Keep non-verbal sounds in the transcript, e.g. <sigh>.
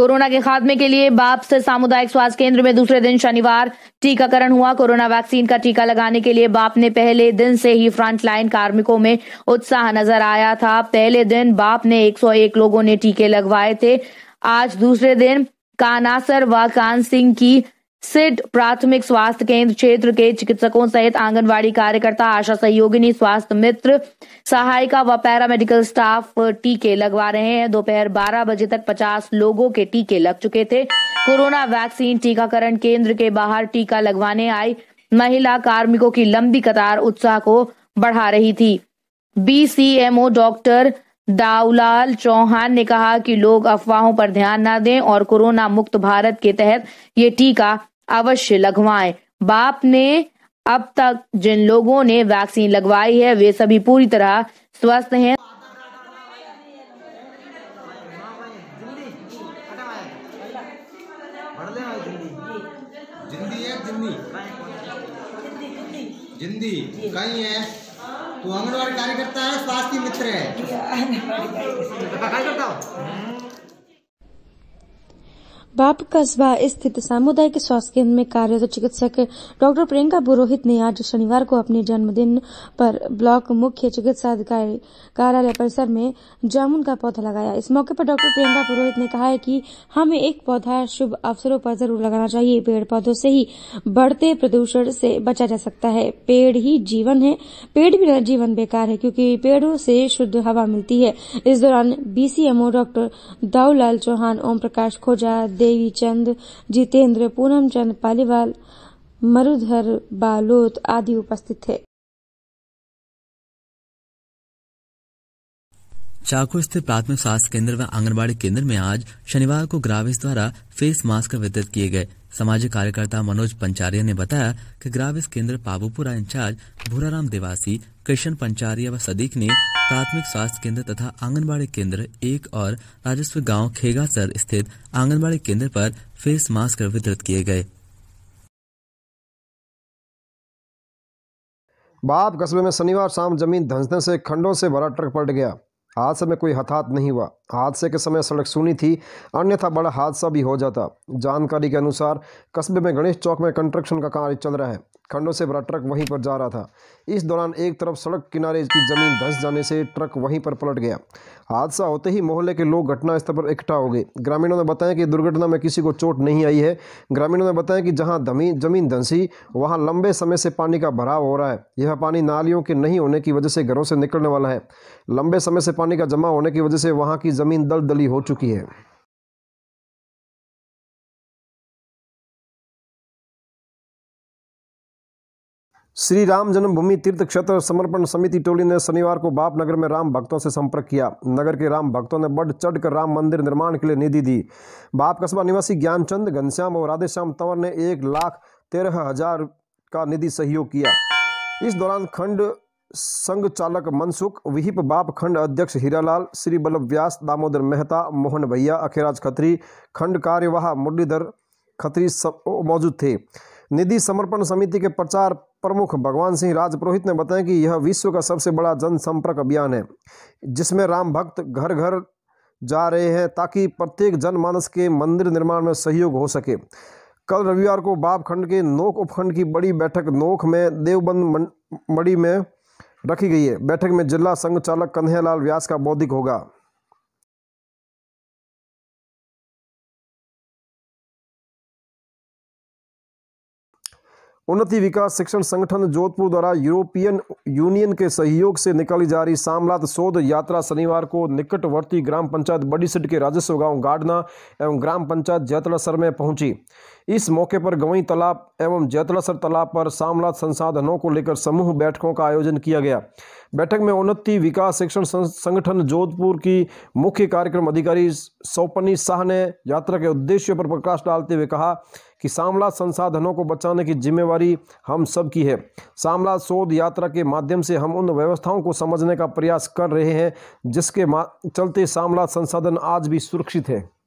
corona के खात्मे के लिए बाप से सामुदायिक स्वास्थ्य केंद्र में दूसरे दिन शनिवार टीकाकरण हुआ कोरोना वैक्सीन का टीका लगाने के लिए बाप ने पहले दिन से ही फ्रंटलाइन कार्मिकों में उत्साह नजर आया था पहले दिन बाप ने 101 लोगों ने टीके लगवाए थे आज दूसरे दिन कानासर व कान सिंह की सिड प्राथमिक स्वास्थ्य केंद्र क्षेत्र के चिकित्सकों सहित आंगनवाड़ी कार्यकर्ता आशा सहयोगिनी स्वास्थ्य मित्र सहायिका व पैरामेडिकल स्टाफ टीके लगवा रहे हैं दोपहर 12 बजे तक 50 लोगों के टीके लग चुके थे कोरोना वैक्सीन टीकाकरण केंद्र के बाहर टीका लगवाने आई महिला कार्मिकों की लंबी कतार उत्साह को बढ़ा रही थी बीसीएमओ डॉक्टर दाऊलाल चौहान ने कहा कि लोग अफवाहों पर ध्यान न दें और कोरोना मुक्त भारत के तहत ये टीका अवश्य लगवाएं बाप ने अब तक जिन लोगों ने वैक्सीन लगवाई है वे सभी पूरी तरह स्वस्थ हैं जिंदी जिंदी जिंदी कहीं है तू तो आंगनबाड़ी कार्यकर्ता है स्वास्थ्य मित्र है <laughs> बाप कस्बा स्थित सामुदायिक स्वास्थ्य केंद्र में कार्यरत चिकित्सक डॉक्टर प्रियंका पुरोहित ने आज शनिवार को अपने जन्मदिन पर ब्लॉक मुख्य चिकित्सा अधिकारी कार्यालय परिसर में जामुन का पौधा लगाया इस मौके पर डॉक्टर प्रियंका पुरोहित ने कहा है कि हमें एक पौधा शुभ अवसरों पर जरूर लगाना चाहिए पेड़ पौधों से ही बढ़ते प्रदूषण से बचा जा सकता है पेड़ ही जीवन है पेड़ भी जीवन बेकार है क्योंकि पेड़ों से शुद्ध हवा मिलती है इस दौरान बीसीएमओ डॉक्टर दाऊलाल चौहान ओम प्रकाश खोजा देवीचंद जितेंद्र पूनमचंद पालीवाल मरुधर बालोत आदि उपस्थित थे चाकू स्थित प्राथमिक स्वास्थ्य केंद्र व आंगनबाड़ी केंद्र में आज शनिवार को ग्राविस द्वारा फेस मास्क वितरित किए गए सामाजिक कार्यकर्ता मनोज पंचारिया ने बताया कि ग्राविस केंद्र पाबूपुरा इंचार्ज भूराराम देवासी कृष्ण पंचारिया व सदीक ने प्राथमिक स्वास्थ्य केंद्र तथा आंगनबाड़ी केंद्र एक और राजस्व गांव खेगासर स्थित आंगनबाड़ी केंद्र पर फेस मास्क वितरित किए गए बाप कस्बे में शनिवार शाम जमीन धंसने से खंडों से भरा ट्रक पलट गया हादसे में कोई हताहत नहीं हुआ हादसे के समय सड़क सुनी थी अन्यथा बड़ा हादसा भी हो जाता जानकारी के अनुसार कस्बे में गणेश चौक में कंस्ट्रक्शन का कार्य चल रहा है खंडों से भरा ट्रक वहीं पर जा रहा था इस दौरान एक तरफ सड़क किनारे की जमीन धंस जाने से ट्रक वहीं पर पलट गया हादसा होते ही मोहल्ले के लोग घटनास्थल पर इकट्ठा हो गए ग्रामीणों ने बताया कि दुर्घटना में किसी को चोट नहीं आई है ग्रामीणों ने बताया कि जहां धमी जमीन धंसी वहां लंबे समय से पानी का भराव हो रहा है यह पानी नालियों के नहीं होने की वजह से घरों से निकलने वाला है लंबे समय से पानी का जमा होने की वजह से वहाँ की ज़मीन दलदली हो चुकी है श्री राम जन्मभूमि तीर्थ क्षेत्र समर्पण समिति टोली ने शनिवार को बाप नगर में राम भक्तों से संपर्क किया नगर के राम भक्तों ने बढ़ चढ़ कर राम मंदिर निर्माण के लिए निधि दी बाप कस्बा निवासी ज्ञानचंद घनश्याम और राधेश्याम तंवर ने एक लाख तेरह हजार का निधि सहयोग किया इस दौरान खंड संघ चालक मनसुख विहिप बाप खंड अध्यक्ष हीरालाल श्री बल्लभ व्यास दामोदर मेहता मोहन भैया अखेराज खत्री खंड कार्यवाह मुरलीधर खत्री मौजूद थे निधि समर्पण समिति के प्रचार प्रमुख भगवान सिंह राजपुरोहित ने बताया कि यह विश्व का सबसे बड़ा जनसंपर्क अभियान है जिसमें राम भक्त घर घर जा रहे हैं ताकि प्रत्येक जनमानस के मंदिर निर्माण में सहयोग हो सके कल रविवार को बाप खंड के नोक उपखंड की बड़ी बैठक नोक में देवबंद मंडी में रखी गई है बैठक में जिला संघ चालक कन्हैयालाल व्यास का बौद्धिक होगा उन्नति विकास शिक्षण संगठन जोधपुर द्वारा यूरोपियन यूनियन के सहयोग से निकाली जा रही सामलात शोध यात्रा शनिवार को निकटवर्ती ग्राम पंचायत बड़ी सिट के राजस्व गांव गाडना एवं ग्राम पंचायत जैतलासर में पहुंची इस मौके पर गवई तालाब एवं जैतलासर तालाब पर सामलात संसाधनों को लेकर समूह बैठकों का आयोजन किया गया बैठक में उन्नति विकास शिक्षण संगठन जोधपुर की मुख्य कार्यक्रम अधिकारी सौपनी शाह ने यात्रा के उद्देश्य पर प्रकाश डालते हुए कहा कि सामला संसाधनों को बचाने की जिम्मेवारी हम सब की है सामला शोध यात्रा के माध्यम से हम उन व्यवस्थाओं को समझने का प्रयास कर रहे हैं जिसके चलते सामला संसाधन आज भी सुरक्षित है